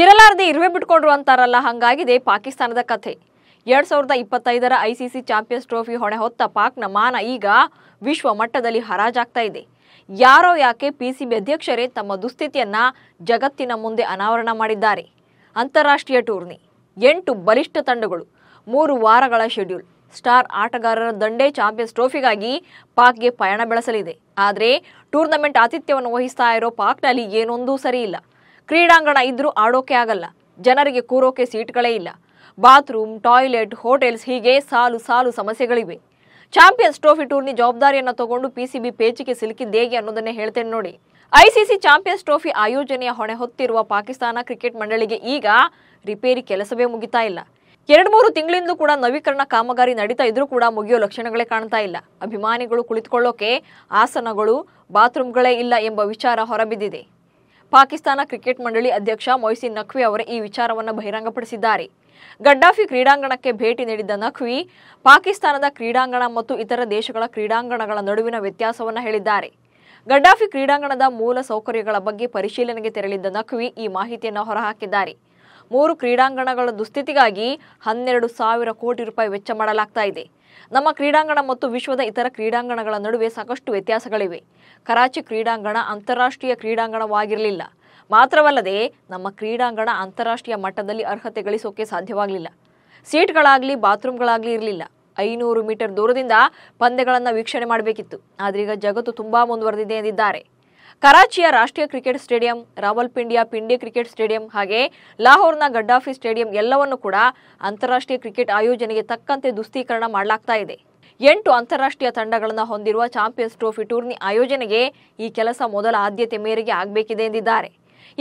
ಇರಲಾರದೆ ಇರುವೆ ಬಿಟ್ಕೊಂಡ್ರು ಅಂತಾರಲ್ಲ ಹಂಗಾಗಿದೆ ಪಾಕಿಸ್ತಾನದ ಕಥೆ ಎರಡ್ ಸಾವಿರದ ಇಪ್ಪತ್ತೈದರ ಐಸಿಸಿ ಚಾಂಪಿಯನ್ಸ್ ಟ್ರೋಫಿ ಹೊಣೆ ಹೊತ್ತ ಪಾಕ್ನ ಮಾನ ಈಗ ವಿಶ್ವ ಮಟ್ಟದಲ್ಲಿ ಹರಾಜಾಗ್ತಾ ಇದೆ ಯಾರೋ ಯಾಕೆ ಪಿಸಿಬಿ ಅಧ್ಯಕ್ಷರೇ ತಮ್ಮ ದುಸ್ಥಿತಿಯನ್ನ ಜಗತ್ತಿನ ಮುಂದೆ ಅನಾವರಣ ಮಾಡಿದ್ದಾರೆ ಅಂತಾರಾಷ್ಟ್ರೀಯ ಟೂರ್ನಿ ಎಂಟು ಬಲಿಷ್ಠ ತಂಡಗಳು ಮೂರು ವಾರಗಳ ಶೆಡ್ಯೂಲ್ ಸ್ಟಾರ್ ಆಟಗಾರರ ದಂಡೆ ಚಾಂಪಿಯನ್ಸ್ ಟ್ರೋಫಿಗಾಗಿ ಪಾಕ್ಗೆ ಪಯಣ ಬೆಳೆಸಲಿದೆ ಆದರೆ ಟೂರ್ನಮೆಂಟ್ ಆತಿಥ್ಯವನ್ನು ವಹಿಸ್ತಾ ಇರೋ ಪಾಕ್ನಲ್ಲಿ ಏನೊಂದೂ ಸರಿಯಿಲ್ಲ ಕ್ರೀಡಾಂಗಣ ಇದ್ರೂ ಆಡೋಕೆ ಆಗಲ್ಲ ಜನರಿಗೆ ಕೂರೋಕೆ ಸೀಟ್ಗಳೇ ಇಲ್ಲ ಬಾತ್ರೂಮ್ ಟಾಯ್ಲೆಟ್ ಹೋಟೆಲ್ಸ್ ಹೀಗೆ ಸಾಲು ಸಾಲು ಸಮಸ್ಯೆಗಳಿವೆ ಚಾಂಪಿಯನ್ಸ್ ಟ್ರೋಫಿ ಟೂರ್ನಿ ಜವಾಬ್ದಾರಿಯನ್ನು ತಗೊಂಡು ಪಿಸಿಬಿ ಪೇಚಿಗೆ ಹೇಗೆ ಅನ್ನೋದನ್ನೇ ಹೇಳ್ತೇನೆ ನೋಡಿ ಐಸಿಸಿ ಚಾಂಪಿಯನ್ಸ್ ಟ್ರೋಫಿ ಆಯೋಜನೆಯ ಹೊಣೆ ಹೊತ್ತಿರುವ ಪಾಕಿಸ್ತಾನ ಕ್ರಿಕೆಟ್ ಮಂಡಳಿಗೆ ಈಗ ರಿಪೇರಿ ಕೆಲಸವೇ ಮುಗಿತಾ ಇಲ್ಲ ಎರಡು ಮೂರು ತಿಂಗಳಿಂದಲೂ ಕೂಡ ನವೀಕರಣ ಕಾಮಗಾರಿ ನಡೀತಾ ಇದ್ರೂ ಕೂಡ ಮುಗಿಯೋ ಲಕ್ಷಣಗಳೇ ಕಾಣ್ತಾ ಇಲ್ಲ ಅಭಿಮಾನಿಗಳು ಕುಳಿತುಕೊಳ್ಳೋಕೆ ಆಸನಗಳು ಬಾತ್ರೂಮ್ಗಳೇ ಇಲ್ಲ ಎಂಬ ವಿಚಾರ ಹೊರಬಿದ್ದಿದೆ ಪಾಕಿಸ್ತಾನ ಕ್ರಿಕೆಟ್ ಮಂಡಳಿ ಅಧ್ಯಕ್ಷ ಮೊಯ್ಸಿನ್ ನಖ್ವಿ ಅವರು ಈ ವಿಚಾರವನ್ನು ಬಹಿರಂಗಪಡಿಸಿದ್ದಾರೆ ಗಡ್ಡಾಫಿ ಕ್ರೀಡಾಂಗಣಕ್ಕೆ ಭೇಟಿ ನೀಡಿದ್ದ ನಖ್ವಿ ಪಾಕಿಸ್ತಾನದ ಕ್ರೀಡಾಂಗಣ ಮತ್ತು ಇತರ ದೇಶಗಳ ಕ್ರೀಡಾಂಗಣಗಳ ನಡುವಿನ ವ್ಯತ್ಯಾಸವನ್ನು ಹೇಳಿದ್ದಾರೆ ಗಡ್ಡಾಫಿ ಕ್ರೀಡಾಂಗಣದ ಮೂಲ ಸೌಕರ್ಯಗಳ ಬಗ್ಗೆ ಪರಿಶೀಲನೆಗೆ ತೆರಳಿದ್ದ ನಖ್ವಿ ಈ ಮಾಹಿತಿಯನ್ನು ಹೊರಹಾಕಿದ್ದಾರೆ ಮೂರು ಕ್ರೀಡಾಂಗಣಗಳ ದುಸ್ಥಿತಿಗಾಗಿ ಹನ್ನೆರಡು ಸಾವಿರ ಕೋಟಿ ರೂಪಾಯಿ ವೆಚ್ಚ ಮಾಡಲಾಗ್ತಾ ಇದೆ ನಮ್ಮ ಕ್ರೀಡಾಂಗಣ ಮತ್ತು ವಿಶ್ವದ ಇತರ ಕ್ರೀಡಾಂಗಣಗಳ ನಡುವೆ ಸಾಕಷ್ಟು ವ್ಯತ್ಯಾಸಗಳಿವೆ ಕರಾಚಿ ಕ್ರೀಡಾಂಗಣ ಅಂತಾರಾಷ್ಟ್ರೀಯ ಕ್ರೀಡಾಂಗಣವಾಗಿರಲಿಲ್ಲ ಮಾತ್ರವಲ್ಲದೆ ನಮ್ಮ ಕ್ರೀಡಾಂಗಣ ಅಂತಾರಾಷ್ಟ್ರೀಯ ಮಟ್ಟದಲ್ಲಿ ಅರ್ಹತೆ ಗಳಿಸೋಕೆ ಸಾಧ್ಯವಾಗಲಿಲ್ಲ ಸೀಟ್ಗಳಾಗಲಿ ಬಾತ್ರೂಮ್ಗಳಾಗಲಿ ಇರಲಿಲ್ಲ ಐನೂರು ಮೀಟರ್ ದೂರದಿಂದ ಪಂದ್ಯಗಳನ್ನು ವೀಕ್ಷಣೆ ಮಾಡಬೇಕಿತ್ತು ಆದ್ರೀಗ ಜಗತ್ತು ತುಂಬಾ ಮುಂದುವರೆದಿದೆ ಎಂದಿದ್ದಾರೆ ಕರಾಚಿಯ ರಾಷ್ಟ್ರೀಯ ಕ್ರಿಕೆಟ್ ಸ್ಟೇಡಿಯಂ ರಾವಲ್ಪಿಂಡಿಯ ಪಿಂಡಿ ಕ್ರಿಕೆಟ್ ಸ್ಟೇಡಿಯಂ ಹಾಗೆ ಲಾಹೋರ್ನ ಗಡ್ಡಾಫಿ ಸ್ಟೇಡಿಯಂ ಎಲ್ಲವನ್ನೂ ಕೂಡ ಅಂತಾರಾಷ್ಟ್ರೀಯ ಕ್ರಿಕೆಟ್ ಆಯೋಜನೆಗೆ ತಕ್ಕಂತೆ ದುಸ್ತೀಕರಣ ಮಾಡಲಾಗ್ತಾ ಇದೆ ಎಂಟು ಅಂತಾರಾಷ್ಟ್ರೀಯ ತಂಡಗಳನ್ನು ಹೊಂದಿರುವ ಚಾಂಪಿಯನ್ಸ್ ಟ್ರೋಫಿ ಟೂರ್ನಿ ಆಯೋಜನೆಗೆ ಈ ಕೆಲಸ ಮೊದಲ ಆದ್ಯತೆ ಮೇರೆಗೆ ಆಗಬೇಕಿದೆ ಎಂದಿದ್ದಾರೆ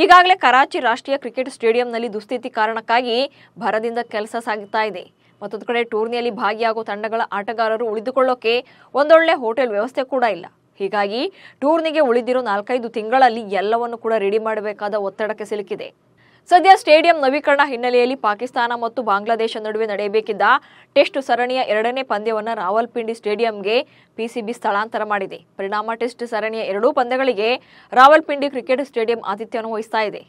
ಈಗಾಗಲೇ ಕರಾಚಿ ರಾಷ್ಟ್ರೀಯ ಕ್ರಿಕೆಟ್ ಸ್ಟೇಡಿಯಂನಲ್ಲಿ ದುಸ್ಥಿತಿ ಕಾರಣಕ್ಕಾಗಿ ಭರದಿಂದ ಕೆಲಸ ಸಾಗುತ್ತಾ ಇದೆ ಮತ್ತೊಂದು ಕಡೆ ಟೂರ್ನಿಯಲ್ಲಿ ಭಾಗಿಯಾಗುವ ತಂಡಗಳ ಆಟಗಾರರು ಉಳಿದುಕೊಳ್ಳೋಕೆ ಒಂದೊಳ್ಳೆ ಹೋಟೆಲ್ ವ್ಯವಸ್ಥೆ ಕೂಡ ಇಲ್ಲ ಹೀಗಾಗಿ ಟೂರ್ನಿಗೆ ಉಳಿದಿರೋ ನಾಲ್ಕೈದು ತಿಂಗಳಲ್ಲಿ ಎಲ್ಲವನ್ನು ಕೂಡ ರೆಡಿ ಮಾಡಬೇಕಾದ ಒತ್ತಡಕ್ಕೆ ಸಿಲುಕಿದೆ ಸದ್ಯ ಸ್ಟೇಡಿಯಂ ನವೀಕರಣ ಹಿನ್ನೆಲೆಯಲ್ಲಿ ಪಾಕಿಸ್ತಾನ ಮತ್ತು ಬಾಂಗ್ಲಾದೇಶ ನಡುವೆ ನಡೆಯಬೇಕಿದ್ದ ಟೆಸ್ಟ್ ಸರಣಿಯ ಎರಡನೇ ಪಂದ್ಯವನ್ನು ರಾವಲ್ಪಿಂಡಿ ಸ್ಟೇಡಿಯಂಗೆ ಪಿಸಿಬಿ ಸ್ಥಳಾಂತರ ಮಾಡಿದೆ ಪರಿಣಾಮ ಟೆಸ್ಟ್ ಸರಣಿಯ ಎರಡೂ ಪಂದ್ಯಗಳಿಗೆ ರಾವಲ್ಪಿಂಡಿ ಕ್ರಿಕೆಟ್ ಸ್ಟೇಡಿಯಂ ಆತಿಥ್ಯವನ್ನು ವಹಿಸ್ತಾ ಇದೆ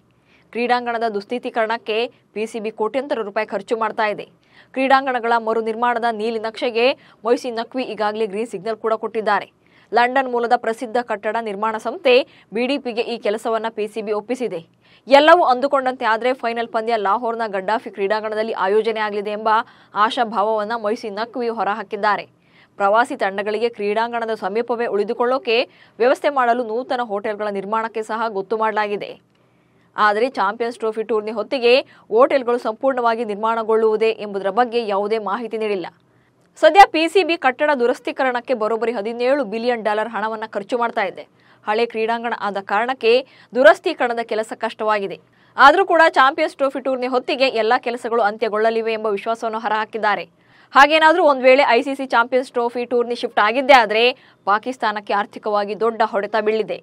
ಕ್ರೀಡಾಂಗಣದ ದುಸ್ಥಿತೀಕರಣಕ್ಕೆ ಪಿಸಿಬಿ ಕೋಟ್ಯಂತರ ರೂಪಾಯಿ ಖರ್ಚು ಮಾಡ್ತಾ ಇದೆ ಕ್ರೀಡಾಂಗಣಗಳ ಮರು ನಿರ್ಮಾಣದ ನೀಲಿ ನಕ್ಷೆಗೆ ಮೊಯ್ಸಿ ನಕ್ವಿ ಈಗಾಗಲೇ ಗ್ರೀನ್ ಸಿಗ್ನಲ್ ಕೂಡ ಕೊಟ್ಟಿದ್ದಾರೆ ಲಂಡನ್ ಮೂಲದ ಪ್ರಸಿದ್ಧ ಕಟ್ಟಡ ನಿರ್ಮಾಣ ಸಂಸ್ಥೆ ಬಿಡಿಪಿಗೆ ಈ ಕೆಲಸವನ್ನು ಪಿಸಿಬಿ ಒಪ್ಪಿಸಿದೆ ಎಲ್ಲವೂ ಅಂದುಕೊಂಡಂತೆ ಆದರೆ ಫೈನಲ್ ಪಂದ್ಯ ಲಾಹೋರ್ನ ಗಡ್ಡಾಫಿ ಕ್ರೀಡಾಂಗಣದಲ್ಲಿ ಆಯೋಜನೆಯಾಗಲಿದೆ ಎಂಬ ಆಶಾಭಾವವನ್ನು ಮೈಸಿ ನಕ್ವಿ ಹೊರಹಾಕಿದ್ದಾರೆ ಪ್ರವಾಸಿ ತಂಡಗಳಿಗೆ ಕ್ರೀಡಾಂಗಣದ ಸಮೀಪವೇ ಉಳಿದುಕೊಳ್ಳೋಕೆ ವ್ಯವಸ್ಥೆ ಮಾಡಲು ನೂತನ ಹೋಟೆಲ್ಗಳ ನಿರ್ಮಾಣಕ್ಕೆ ಸಹ ಗೊತ್ತು ಮಾಡಲಾಗಿದೆ ಆದರೆ ಚಾಂಪಿಯನ್ಸ್ ಟ್ರೋಫಿ ಟೂರ್ನಿ ಹೊತ್ತಿಗೆ ಹೋಟೆಲ್ಗಳು ಸಂಪೂರ್ಣವಾಗಿ ನಿರ್ಮಾಣಗೊಳ್ಳುವುದೇ ಎಂಬುದರ ಬಗ್ಗೆ ಯಾವುದೇ ಮಾಹಿತಿ ನೀಡಿಲ್ಲ ಸದ್ಯ ಪಿಸಿಬಿ ಕಟ್ಟಡ ದುರಸ್ತೀಕರಣಕ್ಕೆ ಬರೋಬ್ಬರಿ ಹದಿನೇಳು ಬಿಲಿಯನ್ ಡಾಲರ್ ಹಣವನ್ನು ಖರ್ಚು ಮಾಡ್ತಾ ಇದೆ ಹಳೆ ಕ್ರೀಡಾಂಗಣ ಆದ ಕಾರಣಕ್ಕೆ ದುರಸ್ತೀಕರಣದ ಕೆಲಸ ಕಷ್ಟವಾಗಿದೆ ಆದರೂ ಕೂಡ ಚಾಂಪಿಯನ್ಸ್ ಟ್ರೋಫಿ ಟೂರ್ನಿ ಹೊತ್ತಿಗೆ ಎಲ್ಲ ಕೆಲಸಗಳು ಅಂತ್ಯಗೊಳ್ಳಲಿವೆ ಎಂಬ ವಿಶ್ವಾಸವನ್ನು ಹೊರಹಾಕಿದ್ದಾರೆ ಹಾಗೇನಾದರೂ ಒಂದು ವೇಳೆ ICC champions trophy tourney shift ಆಗಿದ್ದೇ ಆದರೆ ಪಾಕಿಸ್ತಾನಕ್ಕೆ ಆರ್ಥಿಕವಾಗಿ ದೊಡ್ಡ ಹೊಡೆತ ಬೀಳಿದೆ